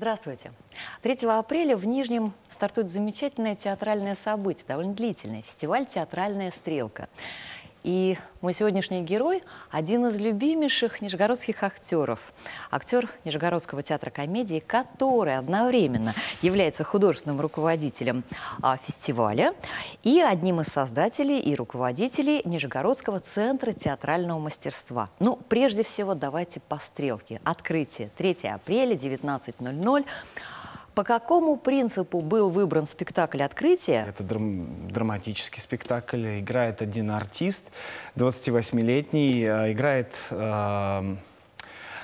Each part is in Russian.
Здравствуйте. 3 апреля в Нижнем стартует замечательное театральное событие, довольно длительное, фестиваль «Театральная стрелка». И мой сегодняшний герой – один из любимейших нижегородских актеров. Актер Нижегородского театра комедии, который одновременно является художественным руководителем а, фестиваля и одним из создателей и руководителей Нижегородского центра театрального мастерства. Ну, прежде всего, давайте по стрелке. Открытие 3 апреля, 19.00. По какому принципу был выбран спектакль «Открытие»? Это драм драматический спектакль. Играет один артист, 28-летний, э, играет... Э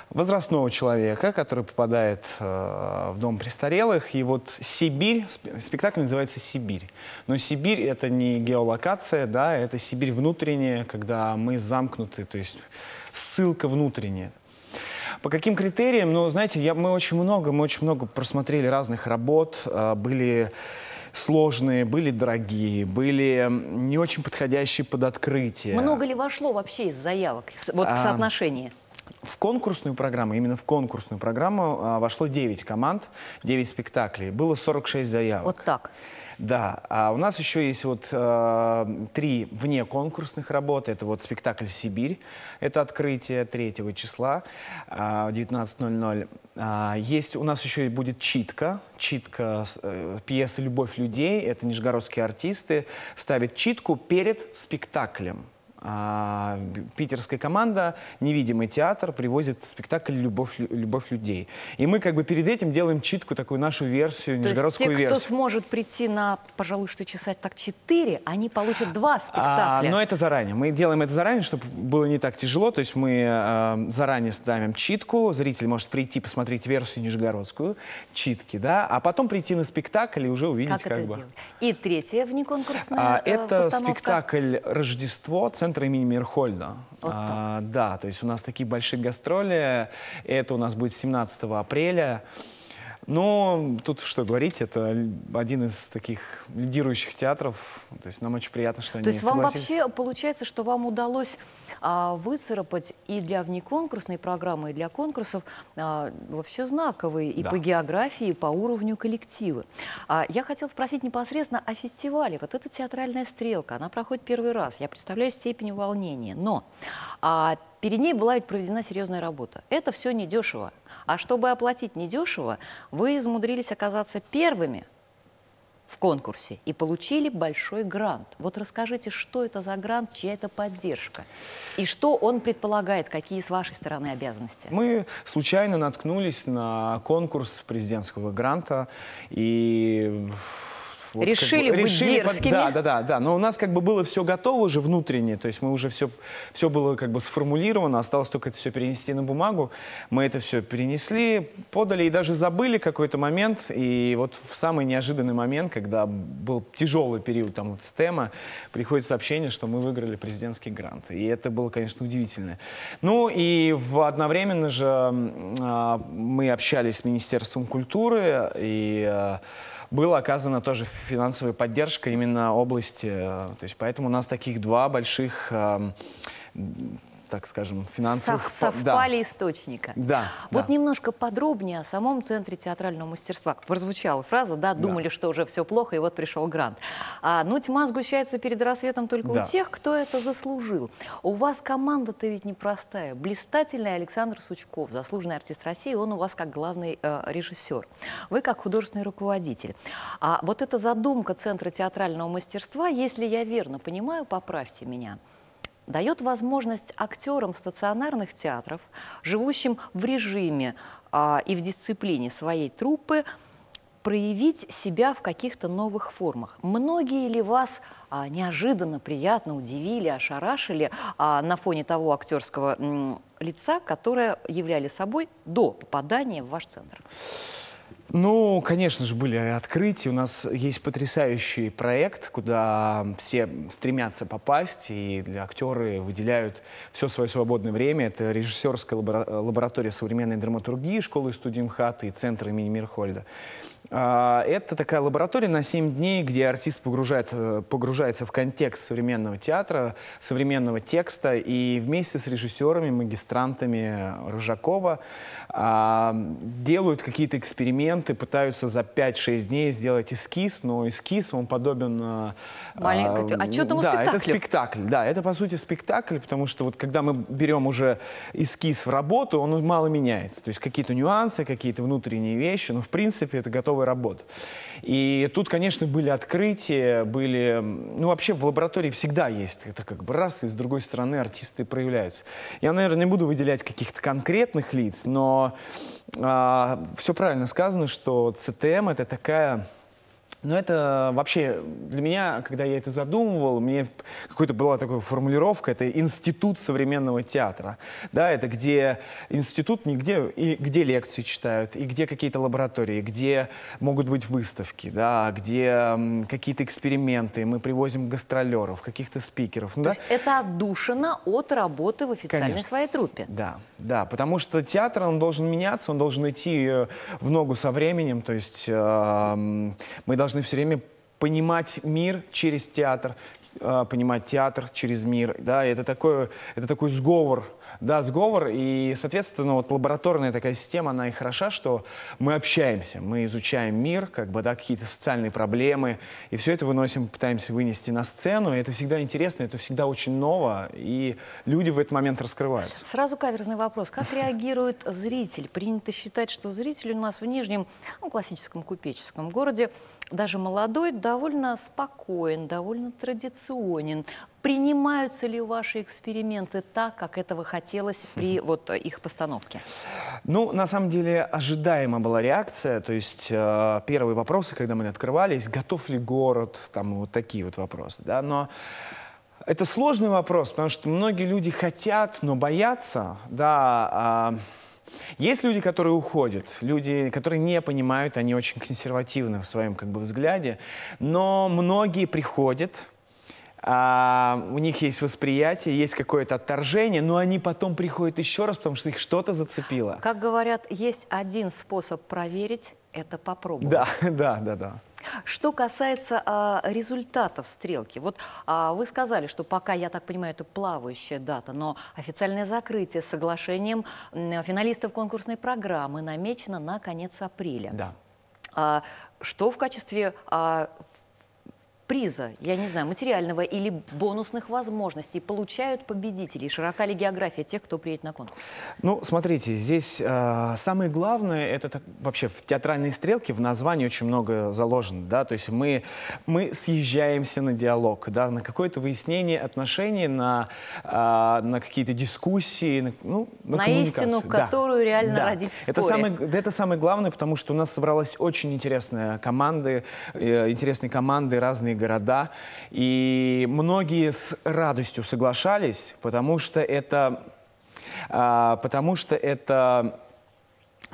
возрастного человека, который попадает э, в дом престарелых. И вот Сибирь, спектакль называется «Сибирь». Но Сибирь — это не геолокация, да, это Сибирь внутренняя, когда мы замкнуты, то есть ссылка внутренняя. По каким критериям? Ну, знаете, я, мы очень много, мы очень много просмотрели разных работ, а, были сложные, были дорогие, были не очень подходящие под открытие. Много ли вошло вообще из заявок вот, а, в соотношении? В конкурсную программу, именно в конкурсную программу а, вошло 9 команд, 9 спектаклей. Было 46 заявок. Вот так? Да. А у нас еще есть вот э, три вне конкурсных работы. Это вот спектакль «Сибирь». Это открытие 3 числа э, а, 19.00. А, есть, у нас еще и будет читка. Читка э, пьесы «Любовь людей». Это нижегородские артисты ставят читку перед спектаклем. А питерская команда «Невидимый театр» привозит спектакль «Любовь, «Любовь людей». И мы как бы перед этим делаем читку, такую нашу версию, То нижегородскую есть те, версию. кто сможет прийти на, пожалуй, что часа так четыре, они получат два а, спектакля. А, но это заранее. Мы делаем это заранее, чтобы было не так тяжело. То есть мы э, заранее ставим читку, зритель может прийти посмотреть версию нижегородскую, читки, да, а потом прийти на спектакль и уже увидеть как, как это бы. Сделать? И третья внеконкурсная а, э, Это постановка. спектакль «Рождество», центра имени Мирхольда. Вот а, да, то есть у нас такие большие гастроли. Это у нас будет 17 апреля. Но тут что говорить, это один из таких лидирующих театров. То есть нам очень приятно, что То они То есть вам вообще получается, что вам удалось а, выцарапать и для внеконкурсной программы, и для конкурсов а, вообще знаковые и да. по географии, и по уровню коллективы. А, я хотела спросить непосредственно о фестивале. Вот эта театральная стрелка, она проходит первый раз. Я представляю степень волнения. Но а, Перед ней была ведь проведена серьезная работа. Это все недешево. А чтобы оплатить недешево, вы измудрились оказаться первыми в конкурсе и получили большой грант. Вот расскажите, что это за грант, чья это поддержка и что он предполагает, какие с вашей стороны обязанности? Мы случайно наткнулись на конкурс президентского гранта и решили как бы, быть решили, дерзкими. Да, да, да, да. Но у нас как бы было все готово уже внутренне, то есть мы уже все, все было как бы сформулировано, осталось только это все перенести на бумагу. Мы это все перенесли, подали и даже забыли какой-то момент. И вот в самый неожиданный момент, когда был тяжелый период там вот стема, приходит сообщение, что мы выиграли президентский грант. И это было, конечно, удивительно. Ну и в одновременно же а, мы общались с Министерством культуры и а, была оказана тоже финансовая поддержка именно области. То есть поэтому у нас таких два больших эм, так скажем, финансовых... совпали да. источника. Да. Вот да. немножко подробнее о самом Центре театрального мастерства. Прозвучала фраза, да, думали, да. что уже все плохо, и вот пришел грант. А, ну, тьма сгущается перед рассветом только да. у тех, кто это заслужил. У вас команда-то ведь непростая. Блистательный Александр Сучков, заслуженный артист России, он у вас как главный э, режиссер. Вы как художественный руководитель. А вот эта задумка Центра театрального мастерства, если я верно понимаю, поправьте меня – дает возможность актерам стационарных театров, живущим в режиме а, и в дисциплине своей труппы, проявить себя в каких-то новых формах. Многие ли вас а, неожиданно, приятно удивили, ошарашили а, на фоне того актерского м, лица, которое являли собой до попадания в ваш центр? Ну, конечно же, были открытия. У нас есть потрясающий проект, куда все стремятся попасть, и для актеры выделяют все свое свободное время. Это режиссерская лаборатория современной драматургии школы и студии МХАТ и центр имени Мирхольда. А, это такая лаборатория на 7 дней, где артист погружает, э, погружается в контекст современного театра, современного текста, и вместе с режиссерами, магистрантами Рыжакова а, делают какие-то эксперименты, клиенты пытаются за 5-6 дней сделать эскиз, но эскиз, он подобен... Маленький, а, а что там Да, это спектакль, да, это по сути спектакль, потому что вот когда мы берем уже эскиз в работу, он мало меняется. То есть какие-то нюансы, какие-то внутренние вещи, но в принципе это готовая работа. И тут, конечно, были открытия, были... Ну, вообще в лаборатории всегда есть. Это как бы раз, и с другой стороны артисты проявляются. Я, наверное, не буду выделять каких-то конкретных лиц, но а, все правильно сказано, что ЦТМ это такая но это вообще для меня, когда я это задумывал, мне какой-то была такая формулировка, это институт современного театра. Да, это где институт, не где, и где лекции читают, и где какие-то лаборатории, где могут быть выставки, да, где какие-то эксперименты, мы привозим гастролеров, каких-то спикеров. Ну то да? есть это отдушина от работы в официальной Конечно. своей труппе. Да, да, потому что театр, он должен меняться, он должен идти э, в ногу со временем, то есть э, мы должны должны все время понимать мир через театр, а, понимать театр через мир. Да, это такой, это такой сговор да, сговор. И, соответственно, вот лабораторная такая система, она и хороша, что мы общаемся, мы изучаем мир, как бы, да, какие-то социальные проблемы, и все это выносим, пытаемся вынести на сцену. И это всегда интересно, это всегда очень ново, и люди в этот момент раскрываются. Сразу каверзный вопрос. Как реагирует зритель? Принято считать, что зритель у нас в Нижнем, ну, классическом купеческом городе, даже молодой, довольно спокоен, довольно традиционен. Принимаются ли ваши эксперименты так, как этого хотелось при вот э, их постановке? Ну, на самом деле, ожидаема была реакция. То есть э, первые вопросы, когда мы открывались, готов ли город, там вот такие вот вопросы, да, но... Это сложный вопрос, потому что многие люди хотят, но боятся, да, а, есть люди, которые уходят, люди, которые не понимают, они очень консервативны в своем как бы, взгляде, но многие приходят, а, у них есть восприятие, есть какое-то отторжение, но они потом приходят еще раз, потому что их что-то зацепило. Как говорят, есть один способ проверить – это попробовать. Да, да, да, да. Что касается а, результатов стрелки, вот а, вы сказали, что пока, я так понимаю, это плавающая дата, но официальное закрытие с соглашением финалистов конкурсной программы намечено на конец апреля. Да. А, что в качестве а, приза, я не знаю, материального или бонусных возможностей получают победители? Широка ли география тех, кто приедет на конкурс? Ну, смотрите, здесь э, самое главное, это так, вообще в театральной стрелке в названии очень много заложено, да, то есть мы, мы съезжаемся на диалог, да, на какое-то выяснение отношений, на, э, на какие-то дискуссии, на, ну, на, на коммуникацию. истину, да. которую реально да. родить в споре. Это самое, это самое главное, потому что у нас собралась очень интересная команда, э, интересные команды, разные города. И многие с радостью соглашались, потому что это... А, потому что это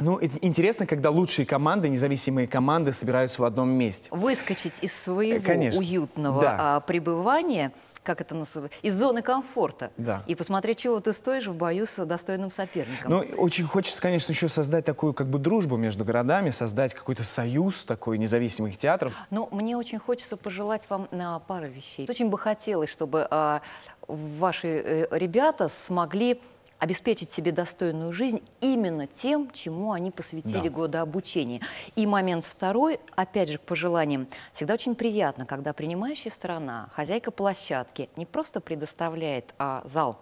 ну, интересно, когда лучшие команды, независимые команды собираются в одном месте. Выскочить из своего э, Конечно. уютного да. А, пребывания – как это называется, из зоны комфорта. Да. И посмотреть, чего ты стоишь в бою с достойным соперником. Ну, очень хочется, конечно, еще создать такую как бы дружбу между городами, создать какой-то союз такой независимых театров. Ну, мне очень хочется пожелать вам на пару вещей. Очень бы хотелось, чтобы а, ваши э, ребята смогли обеспечить себе достойную жизнь именно тем, чему они посвятили да. годы обучения. И момент второй, опять же, к пожеланиям. Всегда очень приятно, когда принимающая сторона, хозяйка площадки, не просто предоставляет а, зал,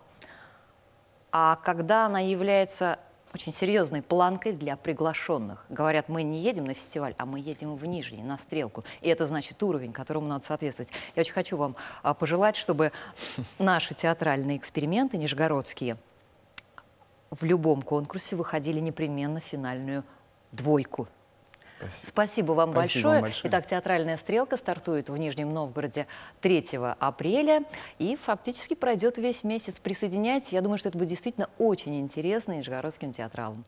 а когда она является очень серьезной планкой для приглашенных. Говорят, мы не едем на фестиваль, а мы едем в Нижний, на стрелку. И это значит уровень, которому надо соответствовать. Я очень хочу вам а, пожелать, чтобы наши театральные эксперименты нижегородские – в любом конкурсе выходили непременно в финальную двойку. Спасибо, Спасибо вам Спасибо большое. Вам большое. Итак, театральная стрелка стартует в Нижнем Новгороде 3 апреля и фактически пройдет весь месяц. Присоединяйтесь. Я думаю, что это будет действительно очень интересно Ижгородским театралам.